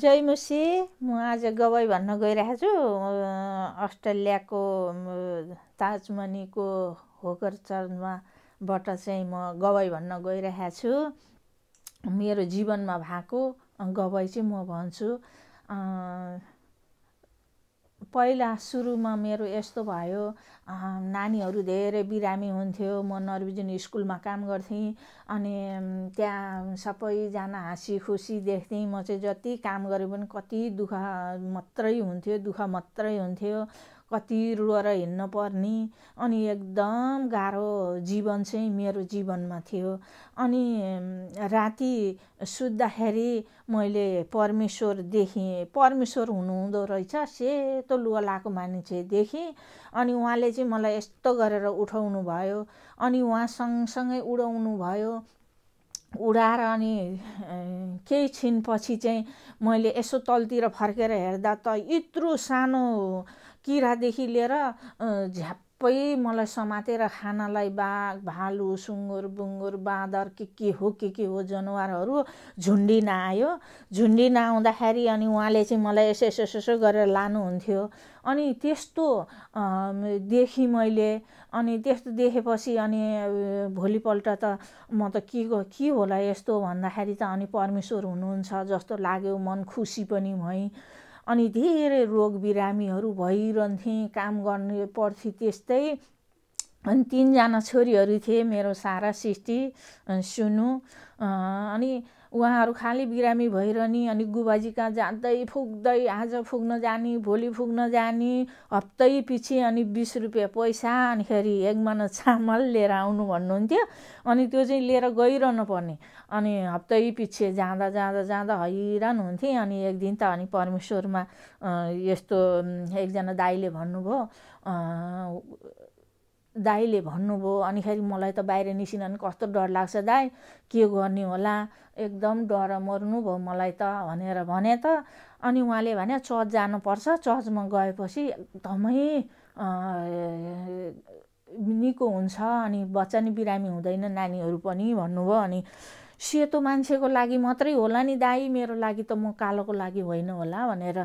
जय मुसी म आज गवाई भन्न गइरहेको छु अस्ट्रेलियाको ताजमणिको होकर चर्चमाबाट चाहिँ म गवाई भन्न गइरहेको छु मेरो जीवनमा भएको गवाई चाहिँ म भन्छु पहिला सुरुमा मेरो यस्तो भयो नानीहरू धेरै बिरामी हुन्थ्यो म नर्भिजियन स्कुलमा काम गर्थेँ अनि त्यहाँ सबैजना हाँसी खुसी देख्थेँ म चाहिँ जति काम गरेँ पनि कति दुःख मात्रै हुन्थ्यो दुःख मात्रै हुन्थ्यो कति रोएर हिँड्न पर्ने अनि एकदम गाह्रो जीवन चाहिँ मेरो जीवनमा थियो अनि राति सुत्दाखेरि मैले परमेश्वर देखेँ परमेश्वर हुनुहुँदो रहेछ सेतो लुगा लगाएको मान्छे देखेँ अनि उहाँले चाहिँ मलाई यस्तो गरेर उठाउनु भयो अनि उहाँ सँगसँगै उडाउनु भयो उडाएर अनि केही छिनपछि चाहिँ मैले यसो तलतिर फर्केर हेर्दा त यत्रो सानो किरादेखि लिएर झ्याप्पै मलाई समातेर खानलाई बाघ भालु सुँगुर बुङ्गुर बाँदर के के हो के के हो जनावरहरू झुन्डिन आयो झुन्डी आउँदाखेरि अनि उहाँले चाहिँ मलाई यसो यसो यसो गरेर लानुहुन्थ्यो अनि त्यस्तो देखेँ मैले अनि त्यस्तो देखेपछि अनि भोलिपल्ट त म त के के होला यस्तो भन्दाखेरि त अनि परमेश्वर हुनुहुन्छ जस्तो लाग्यो मन खुसी पनि भएँ अनि धेरै रोग बिरामीहरू भइरहन्थे काम गर्ने पर्थ्यो त्यस्तै अनि तिनजना छोरीहरू थिए मेरो सारा सृष्टि सुनु अनि उहाँहरू खालि बिरामी भइरहने अनि गुबाजी कहाँ जाँदै फुक्दै आज फुक्न जाने भोलि फुक्न जाने हप्तै पछि अनि बिस रुपियाँ पैसा अनिखेरि एक चामल लिएर आउनु भन्नुहुन्थ्यो अनि त्यो चाहिँ लिएर गइरहनु पर्ने अनि हप्तै पछि जाँदा जाँदा जाँदा हैरान हुन्थे अनि एक दिन त अनि परमेश्वरमा यस्तो एकजना दाईले भन्नुभयो दाईले भन्नुभयो अनि अनिखेरि मलाई त बाहिर निस्किन नि कस्तो डर लाग्छ दाई के गर्ने होला एकदम डर मर्नु भयो मलाई त भनेर भने त अनि उहाँले भने चर्च जानुपर्छ चर्चमा गएपछि एकदमै निको हुन्छ अनि बच्चा नि बिरामी हुँदैन नानीहरू पनि भन्नुभयो अनि सेतो मान्छेको लागि मात्रै होला नि दाई मेरो लागि त म कालोको लागि होइन होला भनेर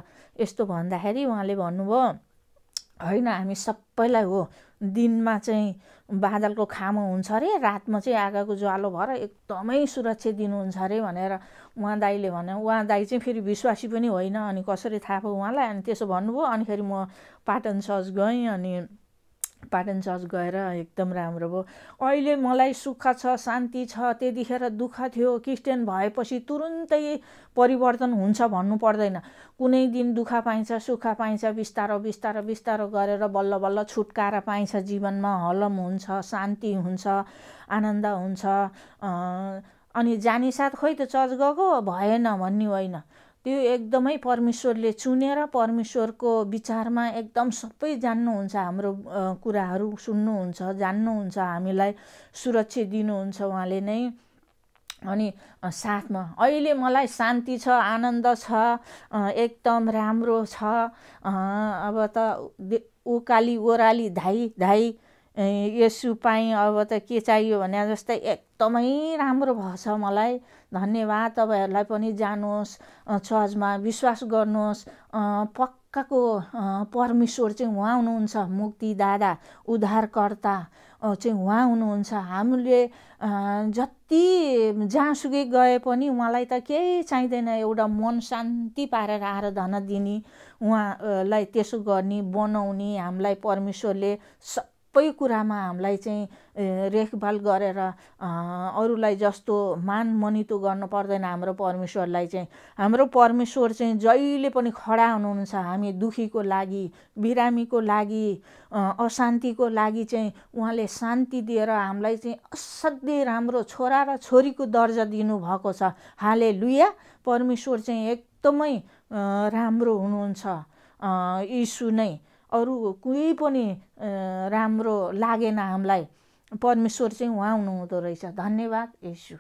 यस्तो भन्दाखेरि उहाँले भन्नुभयो होइन हामी सबैलाई हो दिनमा चाहिँ बादलको खामो हुन्छ अरे रातमा चाहिँ आगोको ज्वालो भएर एकदमै सुरक्षित दिनुहुन्छ अरे भनेर उहाँ दाईले भन्यो उहाँ दाई चाहिँ फेरि विश्वासी पनि होइन अनि कसरी थाहा भयो उहाँलाई अनि त्यसो भन्नुभयो अनि अनिखेरि म पाटन सज गएँ अनि पाटन चर्च गएर एकदम राम्रो भयो अहिले मलाई सुख छ शान्ति छ त्यतिखेर दुःख थियो क्रिस्चियन भएपछि तुरुन्तै परिवर्तन हुन्छ भन्नु पर्दैन कुनै दिन दुःख पाइन्छ सुख पाइन्छ बिस्तारो बिस्तारो बिस्तारो गरेर बल्ल बल्ल छुटकारा पाइन्छ जीवनमा हलम हुन्छ शान्ति हुन्छ आनन्द हुन्छ अनि जानी साथ खोइ त चर्च गएको भएन भन्ने होइन त्यो एकदमै परमेश्वरले चुनेर परमेश्वरको विचारमा एकदम सबै जान्नुहुन्छ हाम्रो कुराहरू सुन्नुहुन्छ जान्नुहुन्छ हामीलाई सुरक्षित दिनुहुन्छ उहाँले नै अनि साथमा अहिले मलाई शान्ति छ आनन्द छ एकदम राम्रो छ अब त उकाली ओराली धाई धाई यसु पाएँ अब त के चाहियो भने जस्तै एकदमै राम्रो भएछ मलाई धन्यवाद तपाईँहरूलाई पनि जानुहोस् चर्चमा विश्वास गर्नुहोस् पक्काको परमेश्वर चाहिँ उहाँ हुनुहुन्छ मुक्तिदाता उद्धारकर्ता चाहिँ उहाँ हुनुहुन्छ हामीले जति जहाँसुकै गए पनि उहाँलाई त केही चाहिँदैन एउटा मन शान्ति पारेर आराधना दिने उहाँलाई त्यसो गर्ने बनाउने हामीलाई परमेश्वरले स सबै कुरामा हामीलाई चाहिँ रेखभाल गरेर अरूलाई जस्तो मान मनितो गर्नु पर्दैन हाम्रो परमेश्वरलाई चाहिँ हाम्रो परमेश्वर चाहिँ जहिले पनि खडा हुनुहुन्छ हामी दुखीको लागि बिरामीको लागि अशान्तिको लागि चाहिँ उहाँले शान्ति दिएर हामीलाई चाहिँ असाध्यै राम्रो छोरा र छोरीको दर्जा दिनुभएको छ हाले लुया परमेश्वर चाहिँ एकदमै राम्रो हुनुहुन्छ यीशु नै अरू कोही पनि राम्रो लागेन हामीलाई परमेश्वर चाहिँ उहाँ हुनुहुँदो रहेछ धन्यवाद यसु